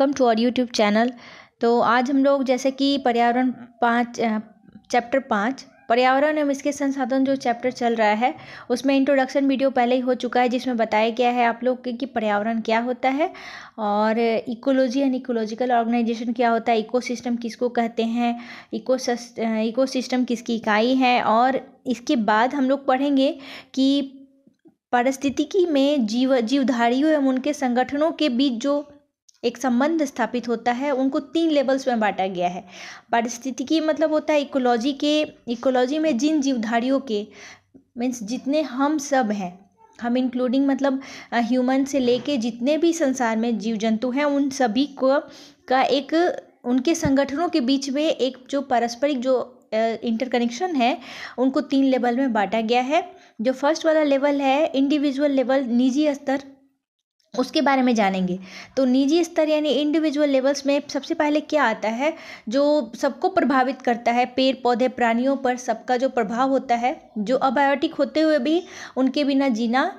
welcome to our YouTube channel तो आज हम लोग जैसे कि पर्यावरण पाँच चैप्टर पाँच पर्यावरण एवं इसके संसाधन जो चैप्टर चल रहा है उसमें इंट्रोडक्शन वीडियो पहले ही हो चुका है जिसमें बताया गया है आप लोग कि पर्यावरण क्या होता है और इकोलॉजी एंड इकोलॉजिकल ऑर्गेनाइजेशन क्या होता है इकोसिस्टम किसको कहते हैं इको इकोसिस्टम किसकी इकाई है और इसके बाद हम लोग पढ़ेंगे कि परिस्थितिकी में जीव जीवधारियों एवं उनके संगठनों के बीच जो एक संबंध स्थापित होता है उनको तीन लेवल्स में बांटा गया है पारिस्थितिकी मतलब होता है इकोलॉजी के इकोलॉजी में जिन जीवधारियों के मीन्स जितने हम सब हैं हम इंक्लूडिंग मतलब ह्यूमन से लेके जितने भी संसार में जीव जंतु हैं उन सभी को का एक उनके संगठनों के बीच में एक जो पारस्परिक जो इंटरकनेक्शन है उनको तीन लेवल में बांटा गया है जो फर्स्ट वाला लेवल है इंडिविजुअल लेवल निजी स्तर उसके बारे में जानेंगे तो निजी स्तर यानी इंडिविजुअल लेवल्स में सबसे पहले क्या आता है जो सबको प्रभावित करता है पेड़ पौधे प्राणियों पर सबका जो प्रभाव होता है जो अबायोटिक होते हुए भी उनके बिना जीना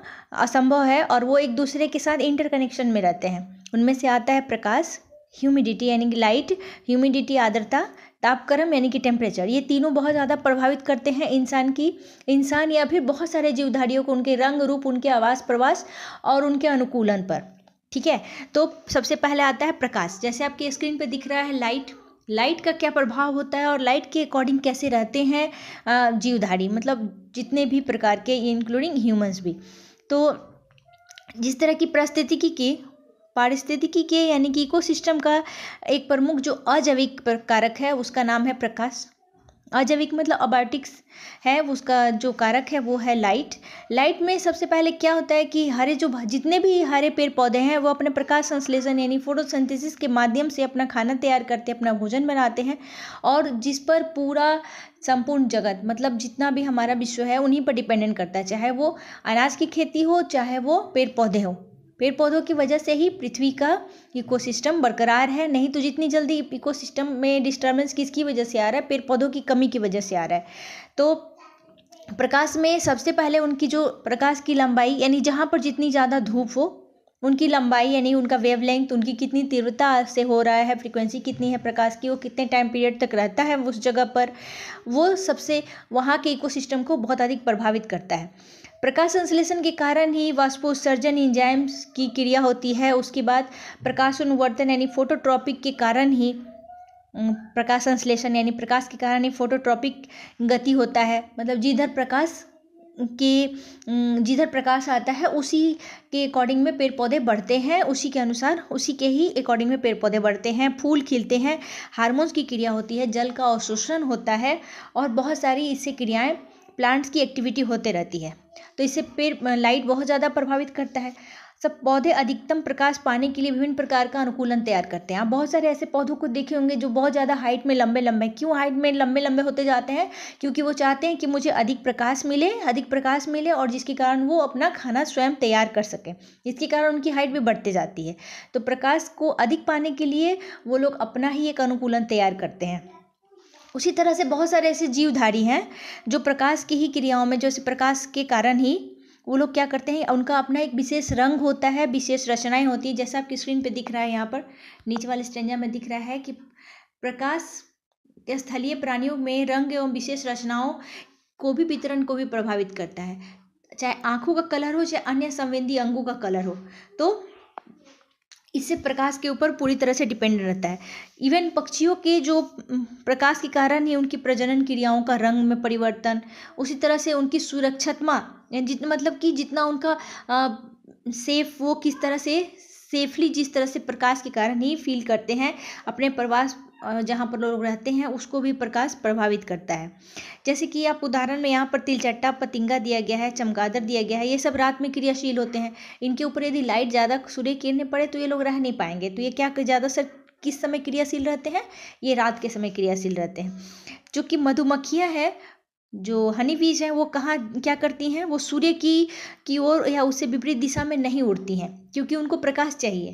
असंभव है और वो एक दूसरे के साथ इंटरकनेक्शन में रहते हैं उनमें से आता है प्रकाश ह्यूमिडिटी यानी कि लाइट ह्यूमिडिटी आर्द्रता तापक्रम यानी कि टेम्परेचर ये तीनों बहुत ज़्यादा प्रभावित करते हैं इंसान की इंसान या फिर बहुत सारे जीवधारियों को उनके रंग रूप उनके आवास प्रवास और उनके अनुकूलन पर ठीक है तो सबसे पहले आता है प्रकाश जैसे आपकी स्क्रीन पर दिख रहा है लाइट लाइट का क्या प्रभाव होता है और लाइट के अकॉर्डिंग कैसे रहते हैं जीवधारी मतलब जितने भी प्रकार के इंक्लूडिंग ह्यूमंस भी तो जिस तरह की परिस्थिति की पारिस्थितिकी के यानी कि इकोसिस्टम का एक प्रमुख जो अजैविक कारक है उसका नाम है प्रकाश अजैविक मतलब अबायोटिक्स है उसका जो कारक है वो है लाइट लाइट में सबसे पहले क्या होता है कि हरे जो जितने भी हरे पेड़ पौधे हैं वो अपने प्रकाश संश्लेषण यानी फोटोसिंथेसिस के माध्यम से अपना खाना तैयार करते हैं अपना भोजन बनाते हैं और जिस पर पूरा संपूर्ण जगत मतलब जितना भी हमारा विश्व है उन्हीं पर डिपेंडेंट करता है चाहे वो अनाज की खेती हो चाहे वो पेड़ पौधे हो पेड़ पौधों की वजह से ही पृथ्वी का इकोसिस्टम बरकरार है नहीं तो जितनी जल्दी इकोसिस्टम में डिस्टर्बेंस किसकी वजह से आ रहा है पेड़ पौधों की कमी की वजह से आ रहा है तो प्रकाश में सबसे पहले उनकी जो प्रकाश की लंबाई यानी जहाँ पर जितनी ज़्यादा धूप हो उनकी लंबाई यानी उनका वेवलेंथ उनकी कितनी तीव्रता से हो रहा है फ्रीक्वेंसी कितनी है प्रकाश की वो कितने टाइम पीरियड तक रहता है उस जगह पर वो सबसे वहाँ के इकोसिस्टम को बहुत अधिक प्रभावित करता है प्रकाश संश्लेषण के कारण ही वाष्पोत्सर्जन इंजाइम्स की क्रिया होती है उसके बाद प्रकाश अनुवर्तन यानी फोटोट्रॉपिक के कारण ही प्रकाश संश्लेषण यानी प्रकाश के कारण ही फोटोट्रॉपिक गति होता है मतलब जिधर प्रकाश के जिधर प्रकाश आता है उसी के अकॉर्डिंग में पेड़ पौधे बढ़ते हैं उसी के अनुसार उसी के ही अकॉर्डिंग में पेड़ पौधे बढ़ते हैं फूल खिलते हैं हार्मोन्स की क्रिया होती है जल का अवशोषण होता है और बहुत सारी इससे क्रियाएँ प्लांट्स की एक्टिविटी होते रहती है तो इससे पेड़ लाइट बहुत ज़्यादा प्रभावित करता है सब पौधे अधिकतम प्रकाश पाने के लिए विभिन्न प्रकार का अनुकूलन तैयार करते हैं आप बहुत सारे ऐसे पौधों को देखे होंगे जो बहुत ज़्यादा हाइट में लंबे लंबे क्यों हाइट में लंबे लंबे होते जाते हैं क्योंकि वो चाहते हैं कि मुझे अधिक प्रकाश मिले अधिक प्रकाश मिले और जिसके कारण वो अपना खाना स्वयं तैयार कर सकें जिसके कारण उनकी हाइट भी बढ़ती जाती है तो प्रकाश को अधिक पाने के लिए वो लोग अपना ही एक अनुकूलन तैयार करते हैं उसी तरह से बहुत सारे ऐसे जीवधारी हैं जो प्रकाश की ही क्रियाओं में जो प्रकाश के कारण ही वो लोग क्या करते हैं उनका अपना एक विशेष रंग होता है विशेष रचनाएँ होती हैं जैसा आपकी स्क्रीन पे दिख रहा है यहाँ पर नीचे वाले स्टेंजा में दिख रहा है कि प्रकाश के स्थलीय प्राणियों में रंग एवं विशेष रचनाओं को भी वितरण को भी प्रभावित करता है चाहे आँखों का कलर हो चाहे अन्य संवेदी अंगों का कलर हो तो इससे प्रकाश के ऊपर पूरी तरह से डिपेंड रहता है इवन पक्षियों के जो प्रकाश के कारण ही उनकी प्रजनन क्रियाओं का रंग में परिवर्तन उसी तरह से उनकी सुरक्षात्मा जित मतलब कि जितना उनका आ, सेफ वो किस तरह से सेफली जिस तरह से प्रकाश के कारण ही फील करते हैं अपने प्रवास जहाँ पर लोग रहते हैं उसको भी प्रकाश प्रभावित करता है जैसे कि आप उदाहरण में यहाँ पर तिलचट्टा पतिंगा दिया गया है चमगादड़ दिया गया है ये सब रात में क्रियाशील होते हैं इनके ऊपर यदि लाइट ज़्यादा सूर्य किरणें पड़े तो ये लोग रह नहीं पाएंगे तो ये क्या ज़्यादा सर किस समय क्रियाशील रहते हैं ये रात के समय क्रियाशील रहते हैं जो कि मधुमक्खियाँ है जो हनी बीज हैं वो कहाँ क्या करती हैं वो सूर्य की की ओर या उससे विपरीत दिशा में नहीं उड़ती हैं क्योंकि उनको प्रकाश चाहिए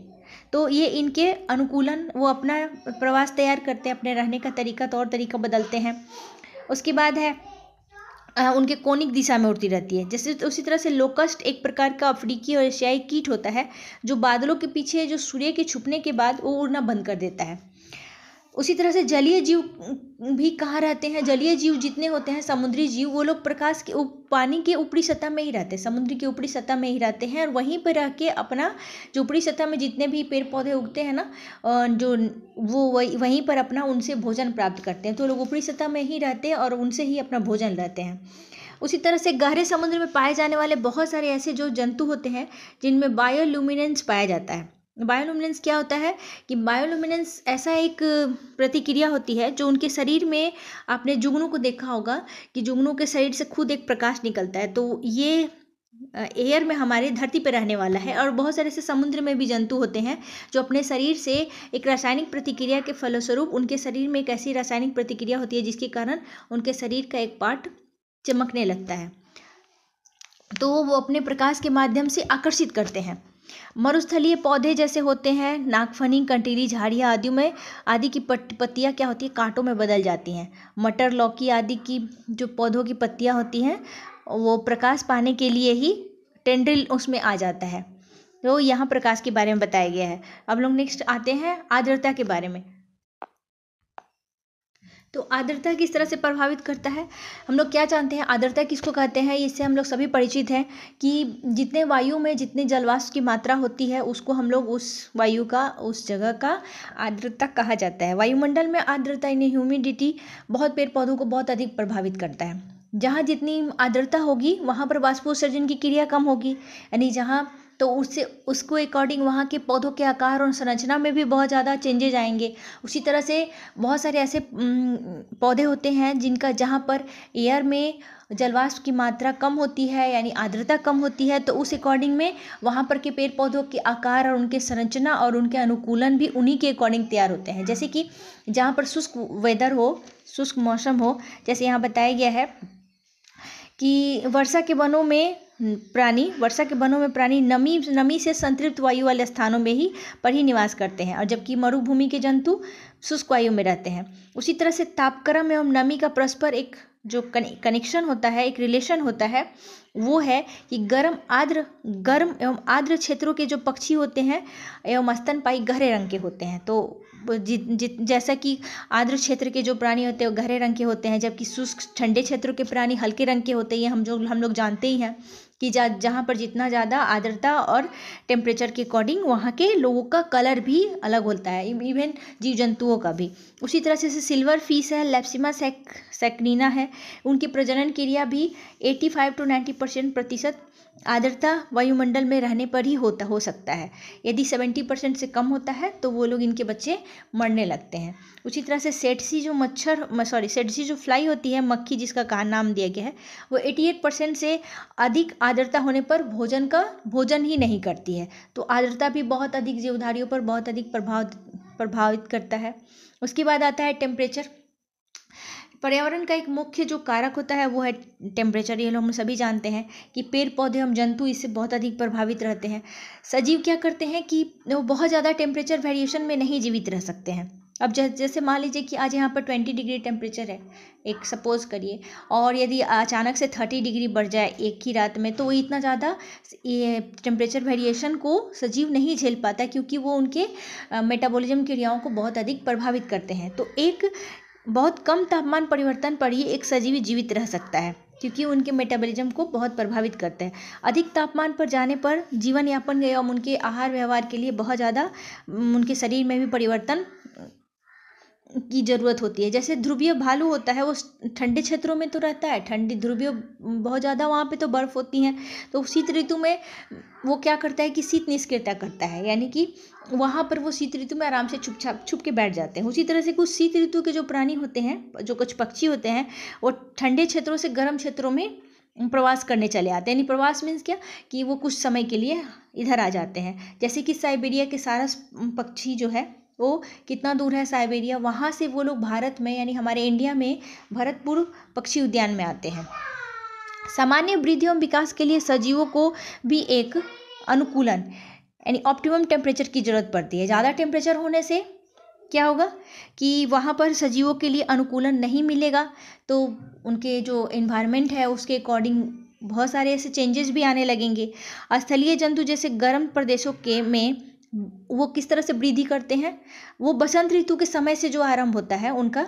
तो ये इनके अनुकूलन वो अपना प्रवास तैयार करते हैं अपने रहने का तरीका तौर तरीका बदलते हैं उसके बाद है उनके कोनिक दिशा में उड़ती रहती है जैसे तो उसी तरह से लोकस्ट एक प्रकार का अफ्रीकी और एशियाई कीट होता है जो बादलों के पीछे जो सूर्य के छुपने के बाद वो उड़ना बंद कर देता है उसी तरह से जलीय जीव भी कहाँ रहते हैं जलीय जीव जितने होते हैं समुद्री जीव वो लोग प्रकाश के उप पानी के ऊपरी सतह में ही रहते हैं समुद्र के ऊपरी सतह में ही रहते हैं और वहीं पर रह के अपना जो ऊपरी सतह में जितने भी पेड़ पौधे उगते हैं ना जो वो वही वहीं पर अपना उनसे भोजन प्राप्त करते हैं तो लोग ऊपरी सतह में ही रहते हैं और उनसे ही अपना भोजन रहते हैं उसी तरह से गहरे समुद्र में पाए जाने वाले बहुत सारे ऐसे जो जंतु होते हैं जिनमें बायोलुमिनेंस पाया जाता है बायोलुमिनेंस क्या होता है कि बायोलुमिनेंस ऐसा एक प्रतिक्रिया होती है जो उनके शरीर में आपने जुगनू को देखा होगा कि जुगनू के शरीर से खुद एक प्रकाश निकलता है तो ये एयर में हमारे धरती पर रहने वाला है और बहुत सारे ऐसे समुद्र में भी जंतु होते हैं जो अपने शरीर से एक रासायनिक प्रतिक्रिया के फलस्वरूप उनके शरीर में एक ऐसी रासायनिक प्रतिक्रिया होती है जिसके कारण उनके शरीर का एक पार्ट चमकने लगता है तो वो अपने प्रकाश के माध्यम से आकर्षित करते हैं मरुस्थलीय पौधे जैसे होते हैं नागफनी कंटीली झाड़ियाँ आदि में आदि की पत्तियाँ क्या होती है कांटों में बदल जाती हैं मटर लौकी आदि की जो पौधों की पत्तियाँ होती हैं वो प्रकाश पाने के लिए ही टेंड्रिल उसमें आ जाता है तो यहाँ प्रकाश के बारे में बताया गया है अब लोग नेक्स्ट आते हैं आर्द्रता के बारे में तो आर्द्रता किस तरह से प्रभावित करता है हम लोग क्या जानते हैं आर्द्रता किसको कहते हैं इससे हम लोग सभी परिचित हैं कि जितने वायु में जितने जलवाष्प की मात्रा होती है उसको हम लोग उस वायु का उस जगह का आर्द्रता कहा जाता है वायुमंडल में आर्द्रता यानी ह्यूमिडिटी बहुत पेड़ पौधों को बहुत अधिक प्रभावित करता है जहाँ जितनी आर्द्रता होगी वहाँ पर वाष्पोत्सर्जन की क्रिया कम होगी यानी जहाँ तो उससे उसको अकॉर्डिंग वहाँ के पौधों के आकार और संरचना में भी बहुत ज़्यादा चेंजेज आएंगे उसी तरह से बहुत सारे ऐसे पौधे होते हैं जिनका जहाँ पर एयर में जलवाष्प की मात्रा कम होती है यानी आर्द्रता कम होती है तो उस अकॉर्डिंग में वहाँ पर के पेड़ पौधों के आकार और उनके संरचना और उनके अनुकूलन भी उन्हीं के अकॉर्डिंग तैयार होते हैं जैसे कि जहाँ पर शुष्क वेदर हो शुष्क मौसम हो जैसे यहाँ बताया गया है कि वर्षा के वनों में प्राणी वर्षा के वनों में प्राणी नमी नमी से संतृप्त वायु वाले स्थानों में ही पर ही निवास करते हैं और जबकि मरुभूमि के जंतु शुष्क वायु में रहते हैं उसी तरह से तापक्रम एवं नमी का परस्पर एक जो कनेक्शन होता है एक रिलेशन होता है वो है कि गर्म आद्र गर्म एवं आर्द्र क्षेत्रों के जो पक्षी होते हैं एवं स्तनपाई गहरे रंग के होते हैं तो जि, जि, जैसा कि आर्द्र क्षेत्र के जो प्राणी होते हैं वो गहरे रंग के होते हैं जबकि शुष्क ठंडे क्षेत्रों के प्राणी हल्के रंग के होते हैं हम जो हम लोग जानते ही हैं कि जा जहाँ पर जितना ज़्यादा आर्द्रता और टेम्परेचर के अकॉर्डिंग वहाँ के लोगों का कलर भी अलग होता है इवन e-, जीव जंतुओं का भी उसी तरह से सिल्वर फीस है लेप्सिमा सेक सेकनीना है उनकी प्रजनन क्रिया भी 85 टू नाइन्टी परसेंट प्रतिशत आर्द्रता वायुमंडल में रहने पर ही होता हो सकता है यदि सेवेंटी परसेंट से कम होता है तो वो लोग इनके बच्चे मरने लगते हैं उसी तरह से सेटसी जो मच्छर सॉरी सेटसी जो फ्लाई होती है मक्खी जिसका कहा नाम दिया गया है वो एटी एट परसेंट से अधिक आर्द्रता होने पर भोजन का भोजन ही नहीं करती है तो आर्द्रता भी बहुत अधिक जीवधारियों पर बहुत अधिक प्रभाव प्रभावित करता है उसके बाद आता है टेम्परेचर पर्यावरण का एक मुख्य जो कारक होता है वो है टेम्परेचर ये हम सभी जानते हैं कि पेड़ पौधे हम जंतु इससे बहुत अधिक प्रभावित रहते हैं सजीव क्या करते हैं कि वो बहुत ज़्यादा टेम्परेचर वेरिएशन में नहीं जीवित रह सकते हैं अब जैसे मान लीजिए कि आज यहाँ पर ट्वेंटी डिग्री टेम्परेचर है एक सपोज़ करिए और यदि अचानक से थर्टी डिग्री बढ़ जाए एक ही रात में तो वो इतना ज़्यादा ये टेम्परेचर वेरिएशन को सजीव नहीं झेल पाता क्योंकि वो उनके मेटाबॉलिज्म क्रियाओं को बहुत अधिक प्रभावित करते हैं तो एक बहुत कम तापमान परिवर्तन पर ही एक सजीवी जीवित रह सकता है क्योंकि उनके मेटाबॉलिज्म को बहुत प्रभावित करते हैं अधिक तापमान पर जाने पर जीवन यापन एवं उनके आहार व्यवहार के लिए बहुत ज़्यादा उनके शरीर में भी परिवर्तन की ज़रूरत होती है जैसे ध्रुवीय भालू होता है वो ठंडे क्षेत्रों में तो रहता है ठंडी ध्रुवीय बहुत ज़्यादा वहाँ पे तो बर्फ़ होती है तो शीत ऋतु में वो क्या करता है कि शीत निष्क्रियता करता है यानी कि वहाँ पर वो शीत ऋतु में आराम से छुप छाप छुप के बैठ जाते हैं उसी तरह से कुछ शीत ऋतु के जो प्राणी होते हैं जो कुछ पक्षी होते हैं वो ठंडे क्षेत्रों से गर्म क्षेत्रों में प्रवास करने चले आते हैं यानी प्रवास मीन्स क्या कि वो कुछ समय के लिए इधर आ जाते हैं जैसे कि साइबेरिया के सारस पक्षी जो है वो कितना दूर है साइबेरिया वहाँ से वो लोग भारत में यानी हमारे इंडिया में भरतपुर पक्षी उद्यान में आते हैं सामान्य वृद्धि एवं विकास के लिए सजीवों को भी एक अनुकूलन यानी ऑप्टिमम टेम्परेचर की ज़रूरत पड़ती है ज़्यादा टेम्परेचर होने से क्या होगा कि वहाँ पर सजीवों के लिए अनुकूलन नहीं मिलेगा तो उनके जो इन्वायरमेंट है उसके अकॉर्डिंग बहुत सारे ऐसे चेंजेस भी आने लगेंगे स्थलीय जंतु जैसे गर्म प्रदेशों के में वो किस तरह से वृद्धि करते हैं वो बसंत ऋतु के समय से जो आरंभ होता है उनका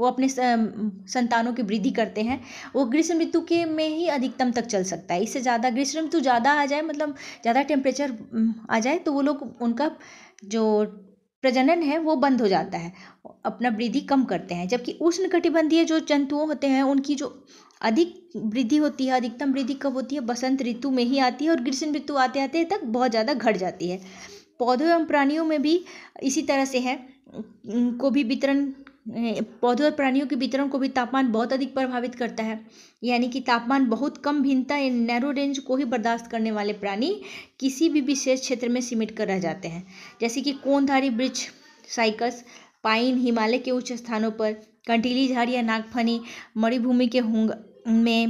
वो अपने संतानों की वृद्धि करते हैं वो ग्रीष्म ऋतु के में ही अधिकतम तक चल सकता है इससे ज़्यादा ग्रीष्म ऋतु ज़्यादा आ जाए मतलब ज़्यादा टेम्परेचर आ जाए तो वो लोग उनका जो प्रजनन है वो बंद हो जाता है अपना वृद्धि कम करते हैं जबकि उष्ण कटिबंधीय जो जंतुओं होते हैं उनकी जो अधिक वृद्धि होती है अधिकतम वृद्धि कब होती है बसंत ऋतु में ही आती है और ग्रीष्म ऋतु आते आते तक बहुत ज़्यादा घट जाती है पौधों एवं प्राणियों में भी इसी तरह से है को भी वितरण पौधों और प्राणियों के वितरण को भी तापमान बहुत अधिक प्रभावित करता है यानी कि तापमान बहुत कम भिन्नता या नैरो रेंज को ही बर्दाश्त करने वाले प्राणी किसी भी विशेष क्षेत्र में सिमट कर रह जाते हैं जैसे कि कोनधारी वृक्ष साइकस पाइन हिमालय के उच्च स्थानों पर कंटीली झाड़ या नागफनी मरुभूमि के हुंग में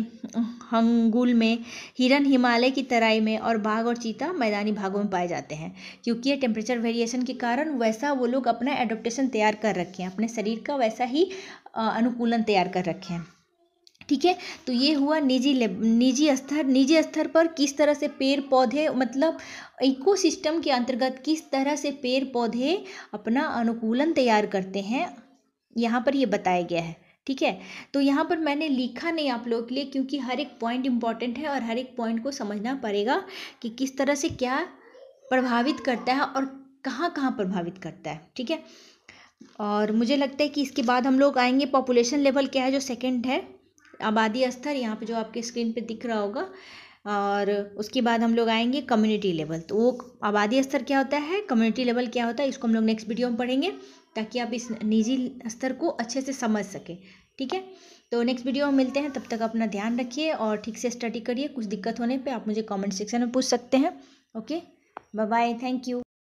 हंगुल में हिरन हिमालय की तराई में और बाघ और चीता मैदानी भागों में पाए जाते हैं क्योंकि ये टेम्परेचर वेरिएशन के कारण वैसा वो लोग अपना एडोप्टेशन तैयार कर रखे हैं अपने शरीर का वैसा ही अनुकूलन तैयार कर रखे हैं ठीक है तो ये हुआ निजी निजी स्तर निजी स्तर पर किस तरह से पेड़ पौधे मतलब इकोसिस्टम के अंतर्गत किस तरह से पेड़ पौधे अपना अनुकूलन तैयार करते हैं यहाँ पर ये बताया गया है ठीक है तो यहाँ पर मैंने लिखा नहीं आप लोगों के लिए क्योंकि हर एक पॉइंट इम्पॉर्टेंट है और हर एक पॉइंट को समझना पड़ेगा कि किस तरह से क्या प्रभावित करता है और कहाँ कहाँ प्रभावित करता है ठीक है और मुझे लगता है कि इसके बाद हम लोग आएंगे पॉपुलेशन लेवल क्या है जो सेकंड है आबादी स्तर यहाँ पे जो आपके स्क्रीन पे दिख रहा होगा और उसके बाद हम लोग आएंगे कम्युनिटी लेवल तो वो आबादी स्तर क्या होता है कम्युनिटी लेवल क्या होता है इसको हम लोग नेक्स्ट वीडियो में पढ़ेंगे ताकि आप इस निजी स्तर को अच्छे से समझ सकें ठीक है तो नेक्स्ट वीडियो में मिलते हैं तब तक अपना ध्यान रखिए और ठीक से स्टडी करिए कुछ दिक्कत होने पर आप मुझे कॉमेंट सेक्शन में पूछ सकते हैं okay bye bye thank you